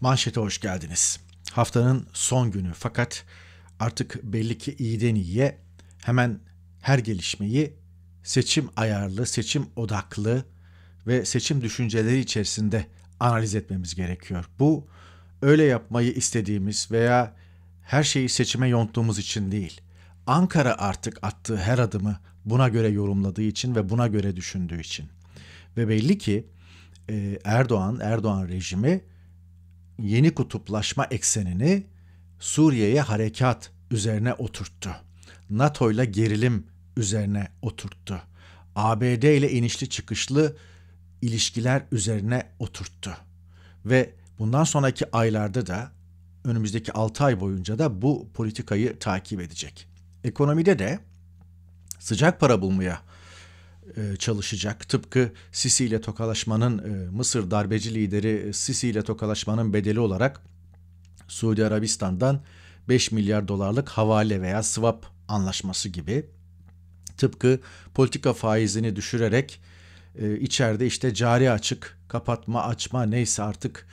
Manşete hoş geldiniz. Haftanın son günü fakat artık belli ki iyiden iyiye hemen her gelişmeyi seçim ayarlı, seçim odaklı ve seçim düşünceleri içerisinde analiz etmemiz gerekiyor. Bu öyle yapmayı istediğimiz veya her şeyi seçime yonttuğumuz için değil. Ankara artık attığı her adımı buna göre yorumladığı için ve buna göre düşündüğü için. Ve belli ki Erdoğan, Erdoğan rejimi yeni kutuplaşma eksenini Suriye'ye harekat üzerine oturttu. NATO ile gerilim üzerine oturttu. ABD ile inişli çıkışlı ilişkiler üzerine oturttu. Ve bundan sonraki aylarda da önümüzdeki 6 ay boyunca da bu politikayı takip edecek. Ekonomide de sıcak para bulmaya e, çalışacak. Tıpkı Sisi ile tokalaşmanın e, Mısır darbeci lideri e, Sisi ile tokalaşmanın bedeli olarak Suudi Arabistan'dan 5 milyar dolarlık havale veya swap anlaşması gibi. Tıpkı politika faizini düşürerek içeride işte cari açık, kapatma, açma neyse artık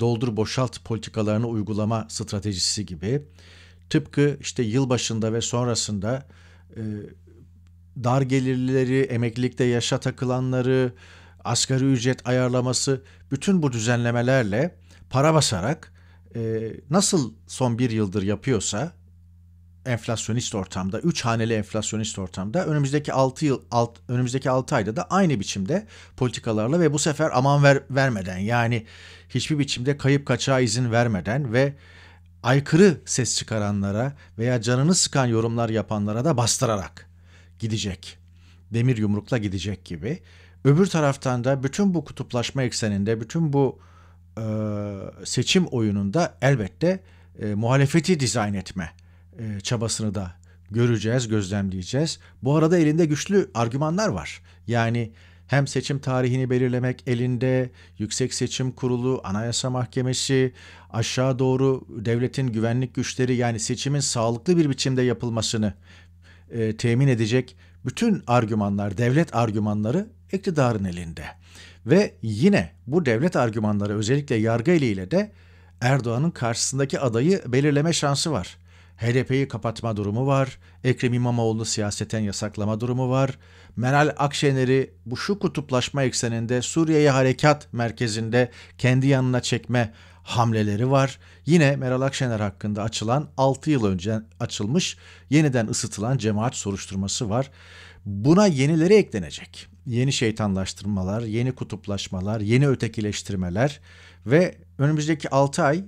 doldur boşalt politikalarını uygulama stratejisi gibi. Tıpkı işte yılbaşında ve sonrasında dar gelirlileri, emeklilikte yaşa takılanları, asgari ücret ayarlaması bütün bu düzenlemelerle para basarak e, nasıl son bir yıldır yapıyorsa enflasyonist ortamda, 3 haneli enflasyonist ortamda önümüzdeki 6 yıl alt, önümüzdeki 6 ayda da aynı biçimde politikalarla ve bu sefer aman ver, vermeden yani hiçbir biçimde kayıp kaçağa izin vermeden ve aykırı ses çıkaranlara veya canını sıkan yorumlar yapanlara da bastırarak gidecek. Demir yumrukla gidecek gibi. Öbür taraftan da bütün bu kutuplaşma ekseninde, bütün bu e, seçim oyununda elbette e, muhalefeti dizayn etme e, çabasını da göreceğiz, gözlemleyeceğiz. Bu arada elinde güçlü argümanlar var. Yani hem seçim tarihini belirlemek elinde, Yüksek Seçim Kurulu, Anayasa Mahkemesi, aşağı doğru devletin güvenlik güçleri yani seçimin sağlıklı bir biçimde yapılmasını e, temin edecek bütün argümanlar, devlet argümanları iktidarın elinde. Ve yine bu devlet argümanları özellikle yargı eliyle de Erdoğan'ın karşısındaki adayı belirleme şansı var. HDP'yi kapatma durumu var. Ekrem İmamoğlu siyaseten yasaklama durumu var. Meral Akşener'i bu şu kutuplaşma ekseninde Suriye'ye harekat merkezinde kendi yanına çekme hamleleri var. Yine Meral Akşener hakkında açılan 6 yıl önce açılmış yeniden ısıtılan cemaat soruşturması var. Buna yenileri eklenecek. Yeni şeytanlaştırmalar, yeni kutuplaşmalar, yeni ötekileştirmeler ve önümüzdeki 6 ay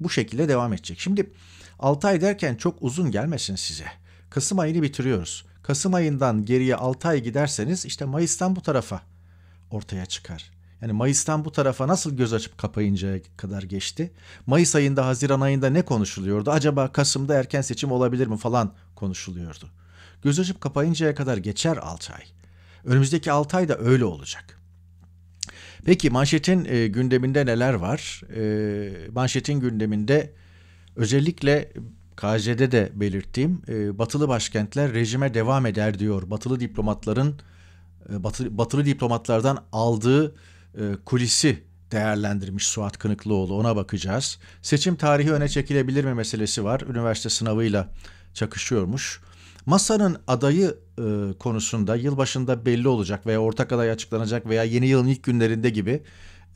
bu şekilde devam edecek. Şimdi 6 ay derken çok uzun gelmesin size. Kasım ayını bitiriyoruz. Kasım ayından geriye 6 ay giderseniz işte Mayıs'tan bu tarafa ortaya çıkar. Yani Mayıs'tan bu tarafa nasıl göz açıp kapayıncaya kadar geçti? Mayıs ayında, Haziran ayında ne konuşuluyordu? Acaba Kasım'da erken seçim olabilir mi falan konuşuluyordu. Göz açıp kapayıncaya kadar geçer 6 ay. Önümüzdeki 6 ay da öyle olacak. Peki manşetin e, gündeminde neler var? E, manşetin gündeminde özellikle KJ'de de belirttiğim e, batılı başkentler rejime devam eder diyor. Batılı diplomatların e, batı, batılı diplomatlardan aldığı e, kulisi değerlendirmiş Suat Kınıklıoğlu ona bakacağız. Seçim tarihi öne çekilebilir mi meselesi var. Üniversite sınavıyla çakışıyormuş. Masanın adayı e, konusunda yılbaşında belli olacak veya ortak aday açıklanacak veya yeni yılın ilk günlerinde gibi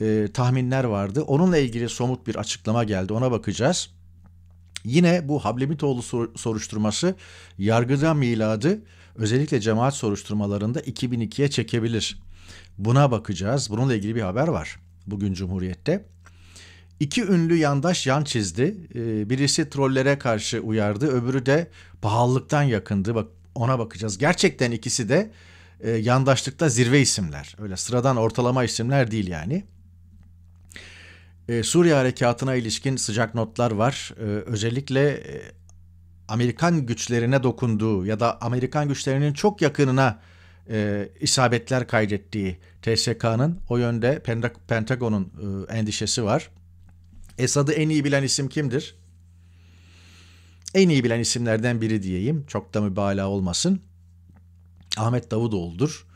e, tahminler vardı. Onunla ilgili somut bir açıklama geldi ona bakacağız. Yine bu Hablemitoğlu soruşturması yargıda miladı özellikle cemaat soruşturmalarında 2002'ye çekebilir. Buna bakacağız. Bununla ilgili bir haber var bugün Cumhuriyet'te. İki ünlü yandaş yan çizdi. Ee, birisi trollere karşı uyardı, öbürü de pahalılıktan yakındı. Bak ona bakacağız. Gerçekten ikisi de e, yandaşlıkta zirve isimler. Öyle sıradan ortalama isimler değil yani. E, Suriye harekatına ilişkin sıcak notlar var. E, özellikle Amerikan güçlerine dokunduğu ya da Amerikan güçlerinin çok yakınına e, isabetler kaydettiği TSK'nın o yönde Pentagon'un e, endişesi var. Esad'ı en iyi bilen isim kimdir? En iyi bilen isimlerden biri diyeyim. Çok da mübalağa olmasın. Ahmet Davutoğlu'dur.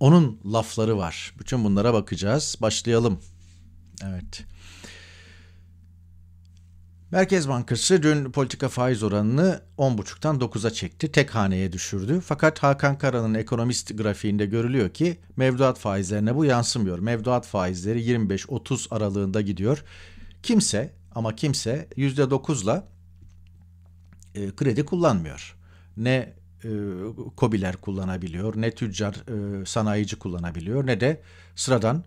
Onun lafları var. Bütün bunlara bakacağız. Başlayalım. Evet. Merkez Bankası dün politika faiz oranını 10,5'tan 9'a çekti, tek haneye düşürdü. Fakat Hakan Kara'nın ekonomist grafiğinde görülüyor ki mevduat faizlerine bu yansımıyor. Mevduat faizleri 25-30 aralığında gidiyor. Kimse ama kimse %9'la e, kredi kullanmıyor. Ne e, kobiler kullanabiliyor, ne tüccar, e, sanayici kullanabiliyor ne de sıradan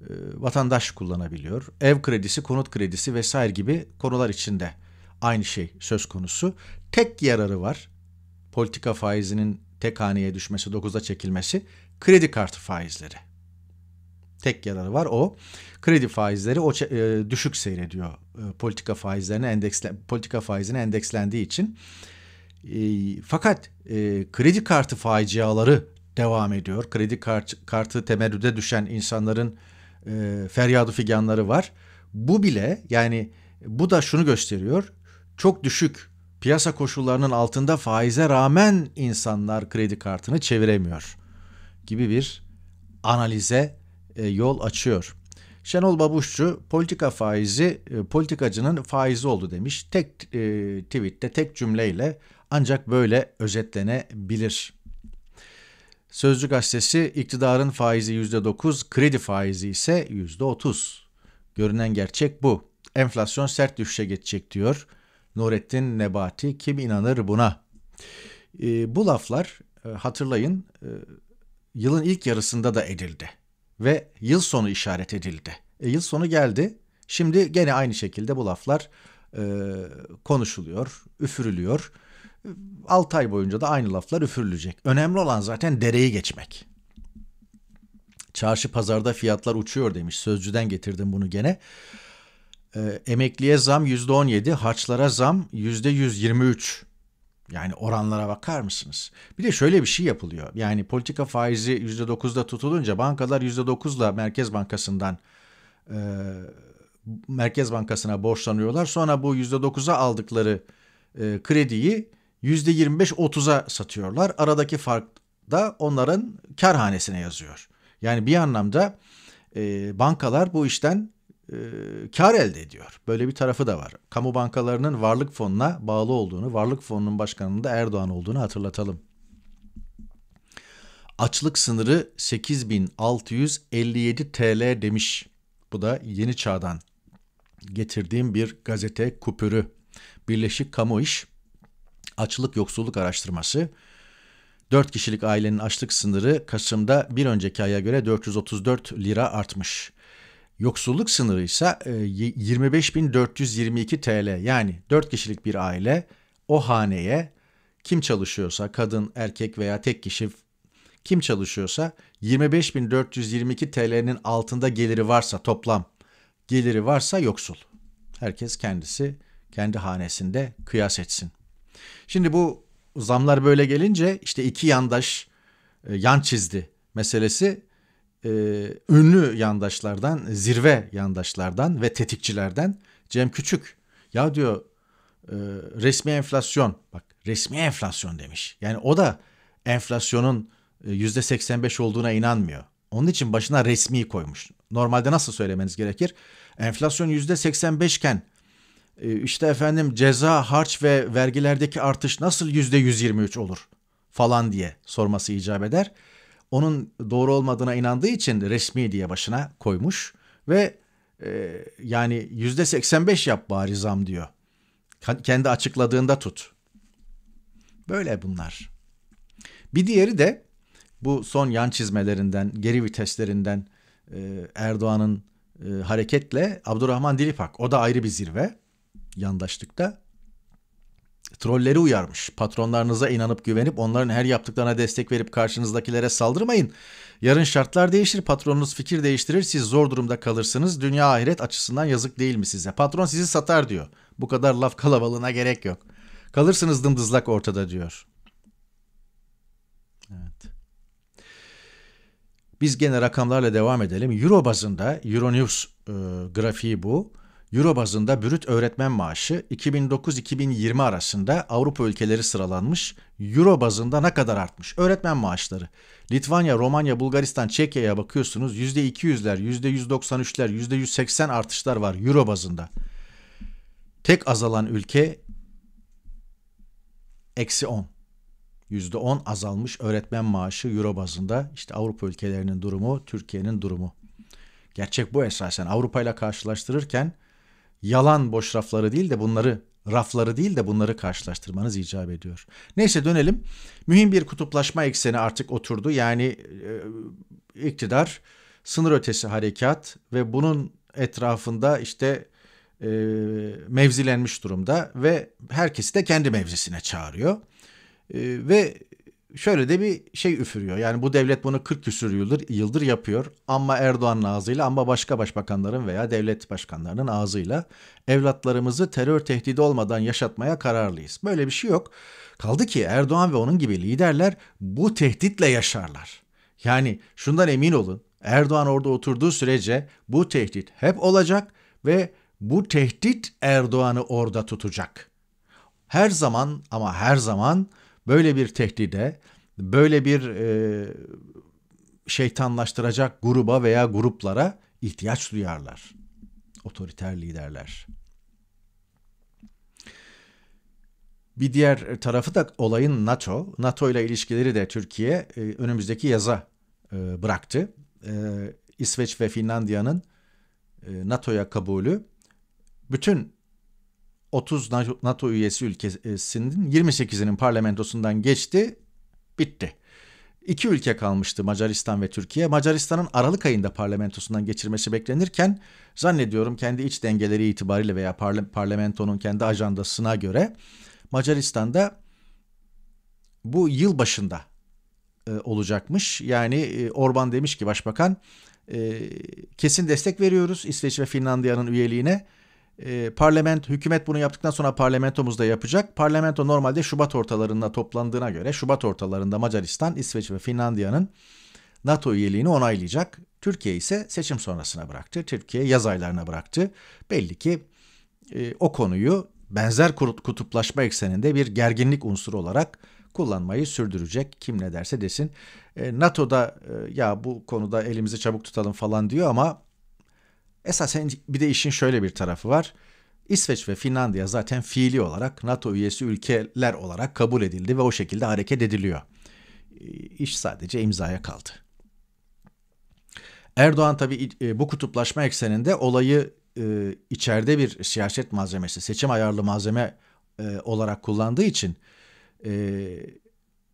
e, vatandaş kullanabiliyor. Ev kredisi, konut kredisi vesaire gibi konular içinde aynı şey söz konusu. Tek yararı var. Politika faizinin tek haneye düşmesi, 9'a çekilmesi kredi kartı faizleri. Tek yararı var o. Kredi faizleri o e, düşük seyrediyor. E, politika faizlerine endeksle politika faizine endekslendiği için. E, fakat kredi kartı faciaları devam ediyor. Kredi kart, kartı temerrüde düşen insanların e, feryadı figanları var. Bu bile yani bu da şunu gösteriyor. Çok düşük piyasa koşullarının altında faize rağmen insanlar kredi kartını çeviremiyor gibi bir analize e, yol açıyor. Şenol Babuşçu politika faizi e, politikacının faizi oldu demiş. Tek e, tweette tek cümleyle ancak böyle özetlenebilir. Sözcü gazetesi iktidarın faizi %9, kredi faizi ise %30. Görünen gerçek bu. Enflasyon sert düşüşe geçecek diyor Nurettin Nebati. Kim inanır buna? E, bu laflar e, hatırlayın e, yılın ilk yarısında da edildi ve yıl sonu işaret edildi. E, yıl sonu geldi. Şimdi gene aynı şekilde bu laflar e, konuşuluyor, üfürülüyor. 6 ay boyunca da aynı laflar üfürülecek. Önemli olan zaten dereyi geçmek. Çarşı pazarda fiyatlar uçuyor demiş. Sözcüden getirdim bunu gene. E, emekliye zam %17, harçlara zam %123. Yani oranlara bakar mısınız? Bir de şöyle bir şey yapılıyor. Yani politika faizi %9'da tutulunca bankalar %9'la Merkez Bankası'ndan e, Merkez Bankası'na borçlanıyorlar. Sonra bu %9'a aldıkları e, krediyi %25-30'a satıyorlar. Aradaki fark da onların karhanesine yazıyor. Yani bir anlamda e, bankalar bu işten e, kar elde ediyor. Böyle bir tarafı da var. Kamu bankalarının varlık fonuna bağlı olduğunu, varlık fonunun başkanının da Erdoğan olduğunu hatırlatalım. Açlık sınırı 8657 TL demiş. Bu da Yeni Çağ'dan getirdiğim bir gazete kupürü. Birleşik Kamu İş açlık yoksulluk araştırması 4 kişilik ailenin açlık sınırı Kasım'da bir önceki aya göre 434 lira artmış. Yoksulluk sınırı ise 25.422 e, TL yani 4 kişilik bir aile o haneye kim çalışıyorsa kadın, erkek veya tek kişi kim çalışıyorsa 25.422 TL'nin altında geliri varsa toplam geliri varsa yoksul. Herkes kendisi kendi hanesinde kıyas etsin. Şimdi bu zamlar böyle gelince işte iki yandaş e, yan çizdi meselesi e, ünlü yandaşlardan, zirve yandaşlardan ve tetikçilerden Cem Küçük. Ya diyor e, resmi enflasyon, bak resmi enflasyon demiş. Yani o da enflasyonun yüzde %85 olduğuna inanmıyor. Onun için başına resmi koymuş. Normalde nasıl söylemeniz gerekir? Enflasyon yüzde %85 iken ee, işte efendim ceza, harç ve vergilerdeki artış nasıl yüzde %123 olur falan diye sorması icap eder. Onun doğru olmadığına inandığı için resmi diye başına koymuş ve e, yani yüzde %85 yap bari zam diyor. Kendi açıkladığında tut. Böyle bunlar. Bir diğeri de bu son yan çizmelerinden, geri viteslerinden e, Erdoğan'ın e, hareketle Abdurrahman Dilipak. O da ayrı bir zirve yandaşlıkta trolleri uyarmış. Patronlarınıza inanıp güvenip onların her yaptıklarına destek verip karşınızdakilere saldırmayın. Yarın şartlar değişir, patronunuz fikir değiştirir, siz zor durumda kalırsınız. Dünya ahiret açısından yazık değil mi size? Patron sizi satar diyor. Bu kadar laf kalabalığına gerek yok. Kalırsınız dımdızlak ortada diyor. Evet. Biz gene rakamlarla devam edelim. Euro bazında Euronews e, grafiği bu. Euro bazında bürüt öğretmen maaşı 2009-2020 arasında Avrupa ülkeleri sıralanmış. Euro bazında ne kadar artmış? Öğretmen maaşları. Litvanya, Romanya, Bulgaristan, Çekya'ya bakıyorsunuz %200'ler, %193'ler, %180 artışlar var Euro bazında. Tek azalan ülke eksi 10. %10 azalmış öğretmen maaşı Euro bazında. İşte Avrupa ülkelerinin durumu, Türkiye'nin durumu. Gerçek bu esasen. Avrupa ile karşılaştırırken yalan boş rafları değil de bunları rafları değil de bunları karşılaştırmanız icap ediyor. Neyse dönelim. Mühim bir kutuplaşma ekseni artık oturdu. Yani e, iktidar, sınır ötesi harekat ve bunun etrafında işte e, mevzilenmiş durumda ve herkesi de kendi mevzisine çağırıyor. E, ve şöyle de bir şey üfürüyor. Yani bu devlet bunu 40 küsür yıldır, yıldır yapıyor. Ama Erdoğan'ın ağzıyla ama başka başbakanların veya devlet başkanlarının ağzıyla evlatlarımızı terör tehdidi olmadan yaşatmaya kararlıyız. Böyle bir şey yok. Kaldı ki Erdoğan ve onun gibi liderler bu tehditle yaşarlar. Yani şundan emin olun Erdoğan orada oturduğu sürece bu tehdit hep olacak ve bu tehdit Erdoğan'ı orada tutacak. Her zaman ama her zaman böyle bir tehdide, böyle bir e, şeytanlaştıracak gruba veya gruplara ihtiyaç duyarlar. Otoriter liderler. Bir diğer tarafı da olayın NATO. NATO ile ilişkileri de Türkiye e, önümüzdeki yaza e, bıraktı. E, İsveç ve Finlandiya'nın e, NATO'ya kabulü bütün 30 NATO üyesi ülkesinin 28'inin parlamentosundan geçti, bitti. İki ülke kalmıştı Macaristan ve Türkiye. Macaristan'ın Aralık ayında parlamentosundan geçirmesi beklenirken zannediyorum kendi iç dengeleri itibariyle veya parlamentonun kendi ajandasına göre Macaristan'da bu yıl başında e, olacakmış. Yani e, Orban demiş ki başbakan e, kesin destek veriyoruz İsveç ve Finlandiya'nın üyeliğine e, parlament, hükümet bunu yaptıktan sonra parlamentomuz da yapacak. Parlamento normalde Şubat ortalarında toplandığına göre Şubat ortalarında Macaristan, İsveç ve Finlandiya'nın NATO üyeliğini onaylayacak. Türkiye ise seçim sonrasına bıraktı. Türkiye yaz aylarına bıraktı. Belli ki e, o konuyu benzer kutuplaşma ekseninde bir gerginlik unsuru olarak kullanmayı sürdürecek kim ne derse desin. E, NATO'da e, ya bu konuda elimizi çabuk tutalım falan diyor ama Esasen bir de işin şöyle bir tarafı var. İsveç ve Finlandiya zaten fiili olarak NATO üyesi ülkeler olarak kabul edildi ve o şekilde hareket ediliyor. İş sadece imzaya kaldı. Erdoğan tabi e, bu kutuplaşma ekseninde olayı e, içeride bir siyaset malzemesi, seçim ayarlı malzeme e, olarak kullandığı için e,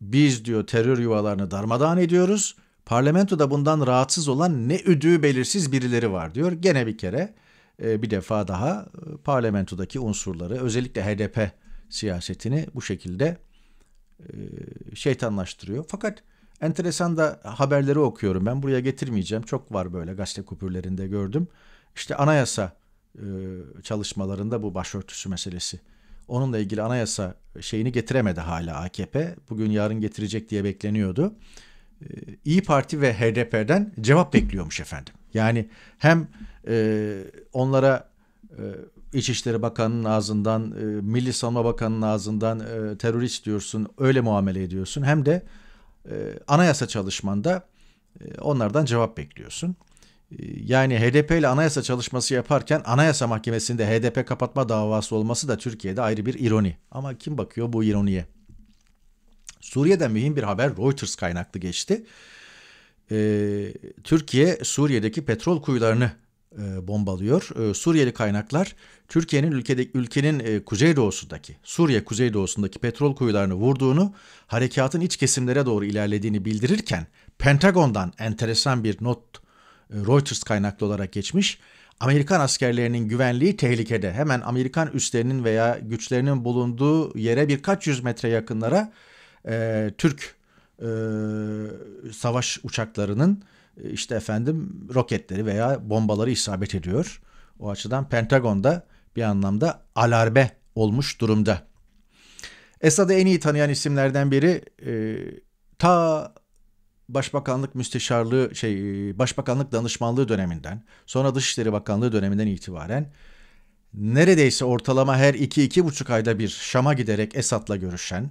biz diyor terör yuvalarını darmadağın ediyoruz. Parlamentoda bundan rahatsız olan ne üdüğü belirsiz birileri var diyor. Gene bir kere e, bir defa daha e, parlamentodaki unsurları özellikle HDP siyasetini bu şekilde e, şeytanlaştırıyor. Fakat enteresan da haberleri okuyorum ben buraya getirmeyeceğim çok var böyle gazete kupürlerinde gördüm. İşte anayasa çalışmalarında bu başörtüsü meselesi. Onunla ilgili anayasa şeyini getiremedi hala AKP. Bugün yarın getirecek diye bekleniyordu. Ee, İyi Parti ve HDP'den cevap bekliyormuş efendim. Yani hem e, onlara e, İçişleri Bakanı'nın ağzından, e, Milli Savunma Bakanı'nın ağzından e, terörist diyorsun, öyle muamele ediyorsun. Hem de e, anayasa çalışmanda e, onlardan cevap bekliyorsun. E, yani HDP ile anayasa çalışması yaparken Anayasa Mahkemesi'nde HDP kapatma davası olması da Türkiye'de ayrı bir ironi. Ama kim bakıyor bu ironiye? Suriye'den mühim bir haber Reuters kaynaklı geçti. Ee, Türkiye Suriye'deki petrol kuyularını e, bombalıyor. Ee, Suriyeli kaynaklar Türkiye'nin ülkede, ülkenin e, kuzeydoğusundaki, Suriye kuzeydoğusundaki petrol kuyularını vurduğunu, harekatın iç kesimlere doğru ilerlediğini bildirirken Pentagon'dan enteresan bir not e, Reuters kaynaklı olarak geçmiş. Amerikan askerlerinin güvenliği tehlikede. Hemen Amerikan üslerinin veya güçlerinin bulunduğu yere birkaç yüz metre yakınlara e, Türk e, savaş uçaklarının e, işte efendim roketleri veya bombaları isabet ediyor. O açıdan Pentagon'da bir anlamda alarbe olmuş durumda. Esad'ı en iyi tanıyan isimlerden biri e, ta Başbakanlık Müsteşarlığı şey e, Başbakanlık Danışmanlığı döneminden sonra Dışişleri Bakanlığı döneminden itibaren neredeyse ortalama her iki iki buçuk ayda bir Şam'a giderek Esad'la görüşen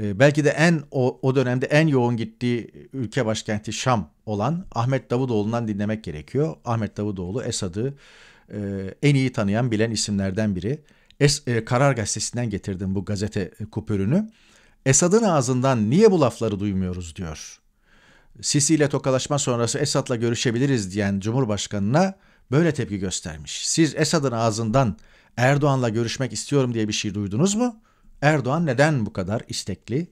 ee, belki de en o, o dönemde en yoğun gittiği ülke başkenti Şam olan Ahmet Davutoğlu'ndan dinlemek gerekiyor. Ahmet Davutoğlu Esad'ı e, en iyi tanıyan bilen isimlerden biri. Es, e, Karar Gazetesi'nden getirdim bu gazete kupürünü. Esad'ın ağzından niye bu lafları duymuyoruz diyor. Sisi ile tokalaşma sonrası Esad'la görüşebiliriz diyen Cumhurbaşkanı'na böyle tepki göstermiş. Siz Esad'ın ağzından Erdoğan'la görüşmek istiyorum diye bir şey duydunuz mu? Erdoğan neden bu kadar istekli?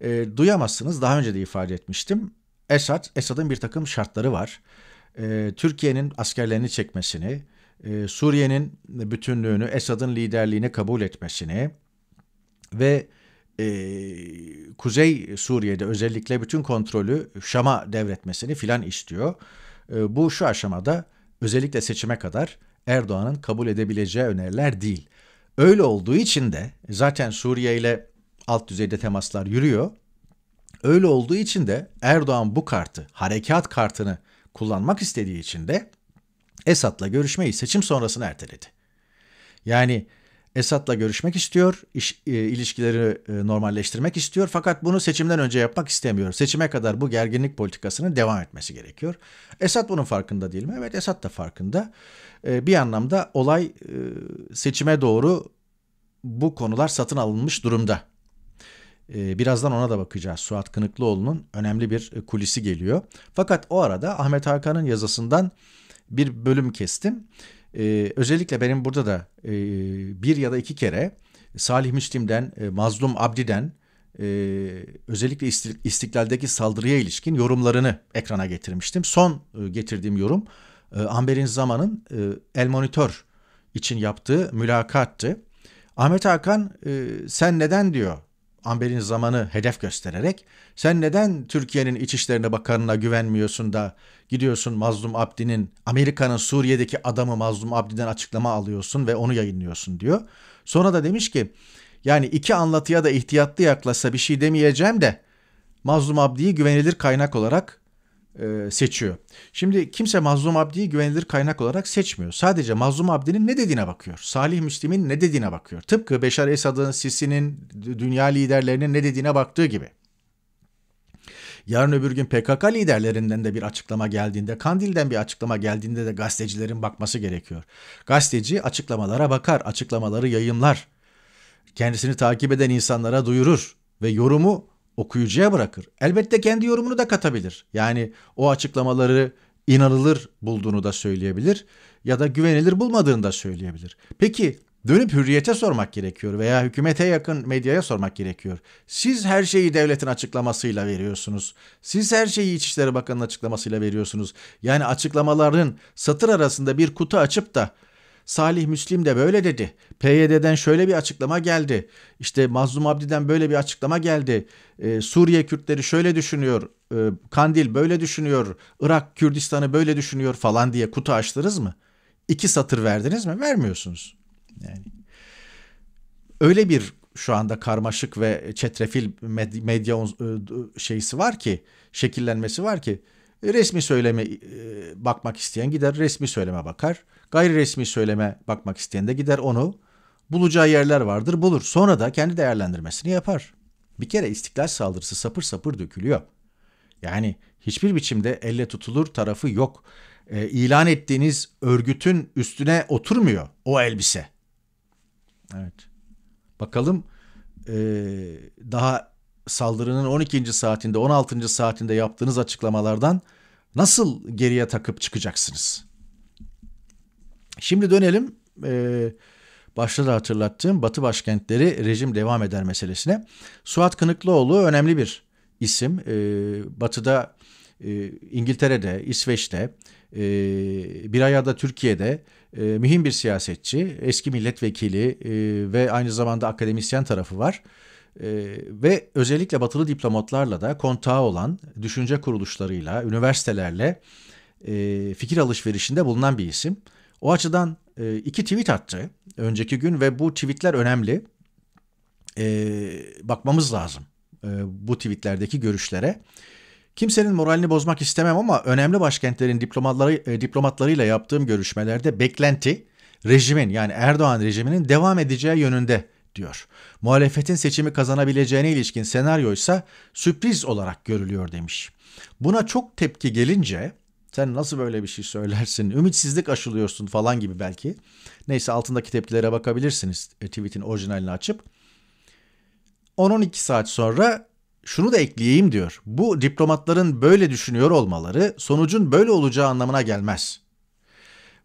E, duyamazsınız daha önce de ifade etmiştim. Esad, Esad'ın bir takım şartları var. E, Türkiye'nin askerlerini çekmesini, e, Suriye'nin bütünlüğünü, Esad'ın liderliğini kabul etmesini ve e, Kuzey Suriye'de özellikle bütün kontrolü Şam'a devretmesini filan istiyor. E, bu şu aşamada özellikle seçime kadar Erdoğan'ın kabul edebileceği öneriler değil. Öyle olduğu için de zaten Suriye ile alt düzeyde temaslar yürüyor. Öyle olduğu için de Erdoğan bu kartı, harekat kartını kullanmak istediği için de Esad'la görüşmeyi seçim sonrasına erteledi. Yani Esat'la görüşmek istiyor, iş, e, ilişkileri e, normalleştirmek istiyor fakat bunu seçimden önce yapmak istemiyor. Seçime kadar bu gerginlik politikasının devam etmesi gerekiyor. Esat bunun farkında değil mi? Evet Esat da farkında. E, bir anlamda olay e, seçime doğru bu konular satın alınmış durumda. E, birazdan ona da bakacağız. Suat Kınıklıoğlu'nun önemli bir e, kulisi geliyor. Fakat o arada Ahmet Hakan'ın yazısından bir bölüm kestim e, özellikle benim burada da e, bir ya da iki kere Salih Müslim'den, e, Mazlum Abdi'den e, özellikle İstiklal'deki saldırıya ilişkin yorumlarını ekrana getirmiştim. Son e, getirdiğim yorum e, Amberin Zaman'ın e, El Monitör için yaptığı mülakattı. Ahmet Hakan e, sen neden diyor Amber'in zamanı hedef göstererek sen neden Türkiye'nin İçişlerine Bakanı'na güvenmiyorsun da gidiyorsun Mazlum Abdi'nin Amerika'nın Suriye'deki adamı Mazlum Abdi'den açıklama alıyorsun ve onu yayınlıyorsun diyor. Sonra da demiş ki yani iki anlatıya da ihtiyatlı yaklaşsa bir şey demeyeceğim de Mazlum Abdi'yi güvenilir kaynak olarak e, seçiyor. Şimdi kimse Mazlum Abdi'yi güvenilir kaynak olarak seçmiyor. Sadece Mazlum Abdi'nin ne dediğine bakıyor. Salih Müslim'in ne dediğine bakıyor. Tıpkı Beşar Esad'ın, Sisi'nin, dünya liderlerinin ne dediğine baktığı gibi. Yarın öbür gün PKK liderlerinden de bir açıklama geldiğinde, Kandil'den bir açıklama geldiğinde de gazetecilerin bakması gerekiyor. Gazeteci açıklamalara bakar, açıklamaları yayımlar. Kendisini takip eden insanlara duyurur ve yorumu okuyucuya bırakır. Elbette kendi yorumunu da katabilir. Yani o açıklamaları inanılır bulduğunu da söyleyebilir ya da güvenilir bulmadığını da söyleyebilir. Peki dönüp hürriyete sormak gerekiyor veya hükümete yakın medyaya sormak gerekiyor. Siz her şeyi devletin açıklamasıyla veriyorsunuz. Siz her şeyi İçişleri Bakanı'nın açıklamasıyla veriyorsunuz. Yani açıklamaların satır arasında bir kutu açıp da Salih Müslim de böyle dedi. PYD'den şöyle bir açıklama geldi. İşte Mazlum Abdi'den böyle bir açıklama geldi. Ee, Suriye Kürtleri şöyle düşünüyor. Ee, Kandil böyle düşünüyor. Irak Kürdistan'ı böyle düşünüyor falan diye kutu açtınız mı? İki satır verdiniz mi? Vermiyorsunuz. Yani öyle bir şu anda karmaşık ve çetrefil medya e, şeysi var ki, şekillenmesi var ki Resmi söyleme e, bakmak isteyen gider resmi söyleme bakar. Gayri resmi söyleme bakmak isteyen de gider onu bulacağı yerler vardır bulur. Sonra da kendi değerlendirmesini yapar. Bir kere istiklal saldırısı sapır sapır dökülüyor. Yani hiçbir biçimde elle tutulur tarafı yok. E, ilan ettiğiniz örgütün üstüne oturmuyor o elbise. Evet. Bakalım e, daha saldırının 12. saatinde 16. saatinde yaptığınız açıklamalardan nasıl geriye takıp çıkacaksınız? Şimdi dönelim e, başta da hatırlattığım Batı başkentleri rejim devam eder meselesine. Suat Kınıklıoğlu önemli bir isim. E, batı'da e, İngiltere'de, İsveç'te, e, bir ayarda Türkiye'de e, mühim bir siyasetçi, eski milletvekili e, ve aynı zamanda akademisyen tarafı var. Ee, ve özellikle batılı diplomatlarla da kontağı olan düşünce kuruluşlarıyla, üniversitelerle e, fikir alışverişinde bulunan bir isim. O açıdan e, iki tweet attı önceki gün ve bu tweetler önemli. E, bakmamız lazım e, bu tweetlerdeki görüşlere. Kimsenin moralini bozmak istemem ama önemli başkentlerin diplomatları, e, diplomatlarıyla yaptığım görüşmelerde beklenti rejimin yani Erdoğan rejiminin devam edeceği yönünde diyor. Muhalefetin seçimi kazanabileceğine ilişkin senaryo ise sürpriz olarak görülüyor demiş. Buna çok tepki gelince sen nasıl böyle bir şey söylersin? Ümitsizlik aşılıyorsun falan gibi belki. Neyse altındaki tepkilere bakabilirsiniz e, tweet'in orijinalini açıp. 10-12 saat sonra şunu da ekleyeyim diyor. Bu diplomatların böyle düşünüyor olmaları sonucun böyle olacağı anlamına gelmez.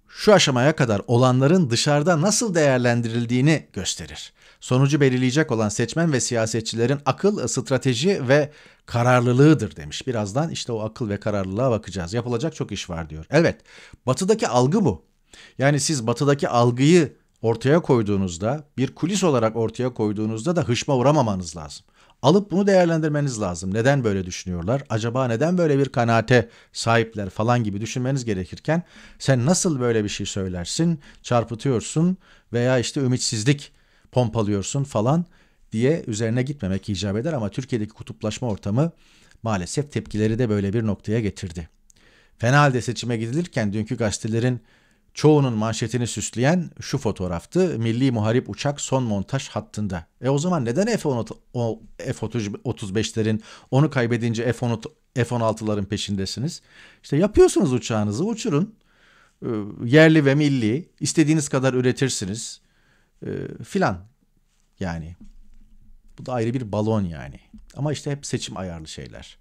Şu aşamaya kadar olanların dışarıda nasıl değerlendirildiğini gösterir sonucu belirleyecek olan seçmen ve siyasetçilerin akıl, strateji ve kararlılığıdır demiş. Birazdan işte o akıl ve kararlılığa bakacağız. Yapılacak çok iş var diyor. Evet, batıdaki algı bu. Yani siz batıdaki algıyı ortaya koyduğunuzda, bir kulis olarak ortaya koyduğunuzda da hışma uğramamanız lazım. Alıp bunu değerlendirmeniz lazım. Neden böyle düşünüyorlar? Acaba neden böyle bir kanaate sahipler falan gibi düşünmeniz gerekirken sen nasıl böyle bir şey söylersin, çarpıtıyorsun veya işte ümitsizlik pompalıyorsun falan diye üzerine gitmemek icap eder ama Türkiye'deki kutuplaşma ortamı maalesef tepkileri de böyle bir noktaya getirdi. Fena halde seçime gidilirken dünkü gazetelerin çoğunun manşetini süsleyen şu fotoğraftı. Milli muharip uçak son montaj hattında. E o zaman neden F-35'lerin onu kaybedince F-16'ların peşindesiniz? İşte yapıyorsunuz uçağınızı uçurun. Ee, yerli ve milli istediğiniz kadar üretirsiniz. Ee, filan yani. Bu da ayrı bir balon yani. Ama işte hep seçim ayarlı şeyler.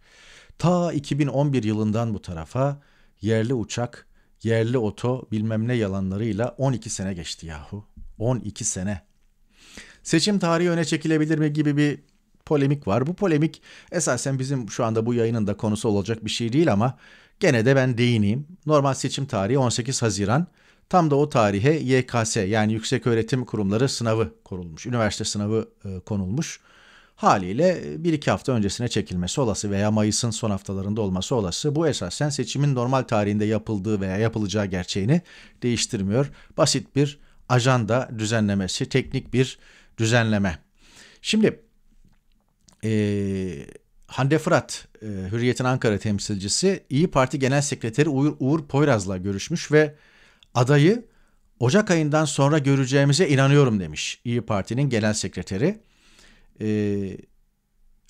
Ta 2011 yılından bu tarafa yerli uçak, yerli oto bilmem ne yalanlarıyla 12 sene geçti yahu. 12 sene. Seçim tarihi öne çekilebilir mi gibi bir polemik var. Bu polemik esasen bizim şu anda bu yayının da konusu olacak bir şey değil ama gene de ben değineyim. Normal seçim tarihi 18 Haziran Tam da o tarihe YKS yani Yüksek Öğretim Kurumları sınavı konulmuş. Üniversite sınavı e, konulmuş. Haliyle e, bir iki hafta öncesine çekilmesi olası veya Mayıs'ın son haftalarında olması olası bu esasen seçimin normal tarihinde yapıldığı veya yapılacağı gerçeğini değiştirmiyor. Basit bir ajanda düzenlemesi, teknik bir düzenleme. Şimdi e, Hande Fırat, e, Hürriyet'in Ankara temsilcisi, İyi Parti Genel Sekreteri Uğur, Uğur Poyraz'la görüşmüş ve adayı Ocak ayından sonra göreceğimize inanıyorum demiş İyi Parti'nin genel sekreteri. Ee,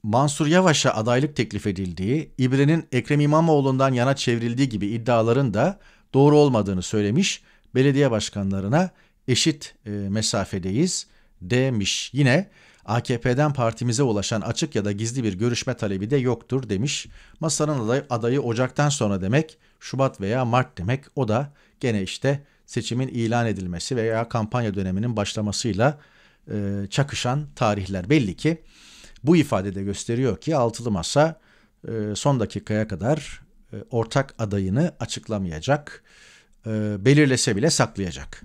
Mansur Yavaş'a adaylık teklif edildiği, İbre'nin Ekrem İmamoğlu'ndan yana çevrildiği gibi iddiaların da doğru olmadığını söylemiş. Belediye başkanlarına eşit e, mesafedeyiz demiş. Yine AKP'den partimize ulaşan açık ya da gizli bir görüşme talebi de yoktur demiş. Masanın adayı, adayı Ocak'tan sonra demek, Şubat veya Mart demek. O da gene işte seçimin ilan edilmesi veya kampanya döneminin başlamasıyla e, çakışan tarihler. Belli ki bu ifade de gösteriyor ki altılı masa e, son dakikaya kadar e, ortak adayını açıklamayacak, e, belirlese bile saklayacak.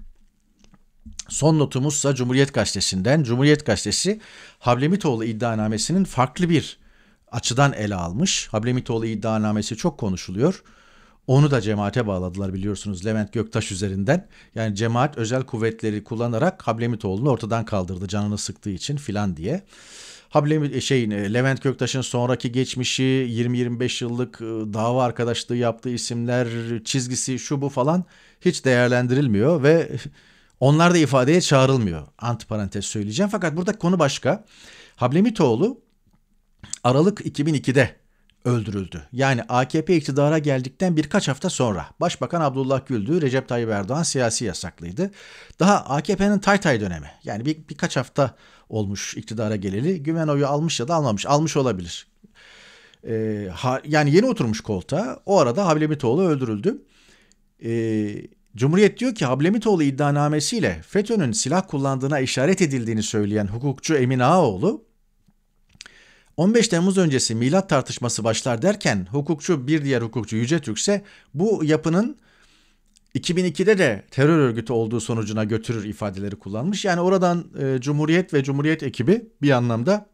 Son notumuzsa Cumhuriyet Gazetesi'nden. Cumhuriyet Gazetesi Hablemitoğlu iddianamesinin farklı bir açıdan ele almış. Hablemitoğlu iddianamesi çok konuşuluyor. Onu da cemaate bağladılar biliyorsunuz Levent Göktaş üzerinden. Yani cemaat özel kuvvetleri kullanarak Hablemitoğlu'nu ortadan kaldırdı canını sıktığı için filan diye. Hablemi şey Levent Göktaş'ın sonraki geçmişi 20-25 yıllık e, dava arkadaşlığı yaptığı isimler çizgisi şu bu falan hiç değerlendirilmiyor ve onlar da ifadeye çağrılmıyor. Antiparantez söyleyeceğim. Fakat burada konu başka. Hablemitoğlu Aralık 2002'de öldürüldü. Yani AKP iktidara geldikten birkaç hafta sonra Başbakan Abdullah Güldü, Recep Tayyip Erdoğan siyasi yasaklıydı. Daha AKP'nin Taytay dönemi yani bir, birkaç hafta olmuş iktidara geleli güven oyu almış ya da almamış almış olabilir. Ee, ha, yani yeni oturmuş koltuğa o arada Hablemitoğlu öldürüldü. Ee, Cumhuriyet diyor ki Hablemitoğlu iddianamesiyle FETÖ'nün silah kullandığına işaret edildiğini söyleyen hukukçu Emin Ağaoğlu 15 Temmuz öncesi milat tartışması başlar derken hukukçu bir diğer hukukçu Yüce Türkse bu yapının 2002'de de terör örgütü olduğu sonucuna götürür ifadeleri kullanmış. Yani oradan e, Cumhuriyet ve Cumhuriyet ekibi bir anlamda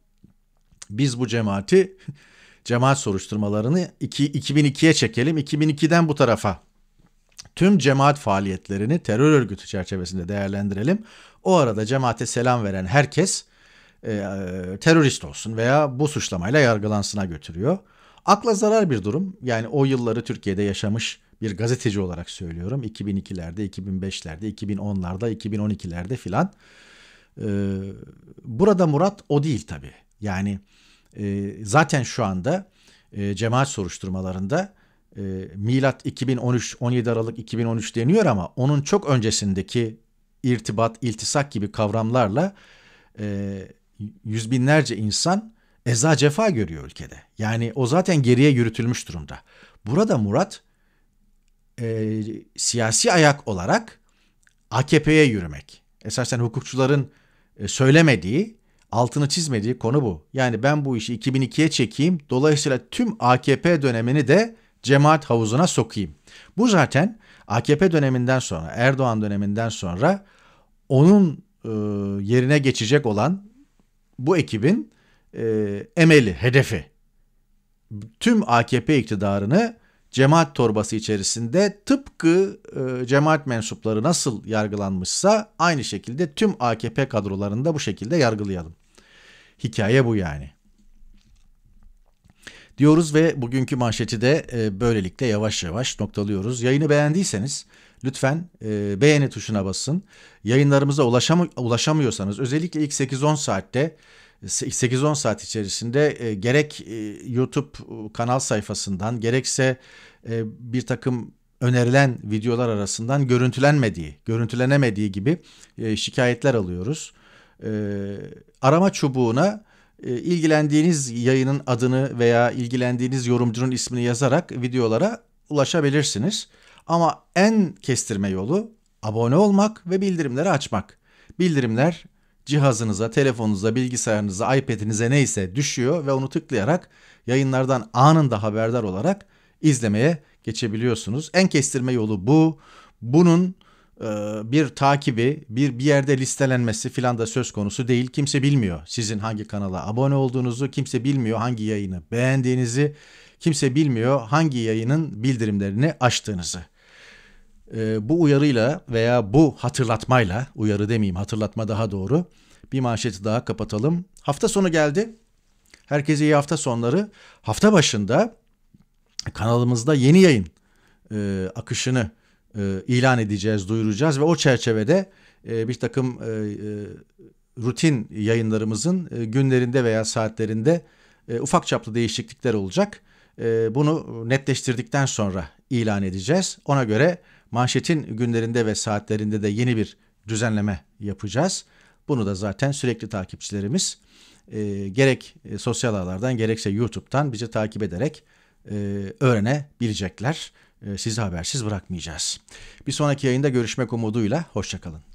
biz bu cemaati cemaat soruşturmalarını 2, 2002'ye çekelim. 2002'den bu tarafa Tüm cemaat faaliyetlerini terör örgütü çerçevesinde değerlendirelim. O arada cemaate selam veren herkes e, terörist olsun veya bu suçlamayla yargılansına götürüyor. Akla zarar bir durum. Yani o yılları Türkiye'de yaşamış bir gazeteci olarak söylüyorum. 2002'lerde, 2005'lerde, 2010'larda, 2012'lerde filan. Ee, burada Murat o değil tabii. Yani e, zaten şu anda e, cemaat soruşturmalarında e, milat 2013 17 Aralık 2013 deniyor ama onun çok öncesindeki irtibat, iltisak gibi kavramlarla e, yüz binlerce insan eza cefa görüyor ülkede. Yani o zaten geriye yürütülmüş durumda. Burada Murat e, siyasi ayak olarak AKP'ye yürümek. Esasen hukukçuların e, söylemediği, altını çizmediği konu bu. Yani ben bu işi 2002'ye çekeyim. Dolayısıyla tüm AKP dönemini de cemaat havuzuna sokayım. Bu zaten AKP döneminden sonra, Erdoğan döneminden sonra onun e, yerine geçecek olan bu ekibin e, emeli, hedefi. Tüm AKP iktidarını cemaat torbası içerisinde tıpkı e, cemaat mensupları nasıl yargılanmışsa aynı şekilde tüm AKP kadrolarında bu şekilde yargılayalım. Hikaye bu yani diyoruz ve bugünkü manşeti de e, böylelikle yavaş yavaş noktalıyoruz. Yayını beğendiyseniz lütfen e, beğeni tuşuna basın. Yayınlarımıza ulaşamı ulaşamıyorsanız özellikle ilk 8-10 saatte 8-10 saat içerisinde e, gerek YouTube kanal sayfasından gerekse bir takım önerilen videolar arasından görüntülenmediği, görüntülenemediği gibi şikayetler alıyoruz. arama çubuğuna ee, ilgilendiğiniz yayının adını veya ilgilendiğiniz yorumcunun ismini yazarak videolara ulaşabilirsiniz. Ama en kestirme yolu abone olmak ve bildirimleri açmak. Bildirimler cihazınıza, telefonunuza, bilgisayarınıza, iPad'inize neyse düşüyor ve onu tıklayarak yayınlardan anında haberdar olarak izlemeye geçebiliyorsunuz. En kestirme yolu bu. Bunun e, bir takibi, bir bir yerde listelenmesi filan da söz konusu değil. Kimse bilmiyor sizin hangi kanala abone olduğunuzu, kimse bilmiyor hangi yayını beğendiğinizi, kimse bilmiyor hangi yayının bildirimlerini açtığınızı. E, bu uyarıyla veya bu hatırlatmayla, uyarı demeyeyim hatırlatma daha doğru, bir manşeti daha kapatalım. Hafta sonu geldi. Herkese iyi hafta sonları. Hafta başında kanalımızda yeni yayın e, akışını e, ilan edeceğiz, duyuracağız ve o çerçevede e, bir takım e, e, rutin yayınlarımızın e, günlerinde veya saatlerinde e, ufak çaplı değişiklikler olacak. E, bunu netleştirdikten sonra ilan edeceğiz. Ona göre manşetin günlerinde ve saatlerinde de yeni bir düzenleme yapacağız. Bunu da zaten sürekli takipçilerimiz e, gerek e, sosyal ağlardan gerekse YouTube'dan bizi takip ederek e, öğrenebilecekler. Ee, sizi habersiz bırakmayacağız. Bir sonraki yayında görüşmek umuduyla, hoşçakalın.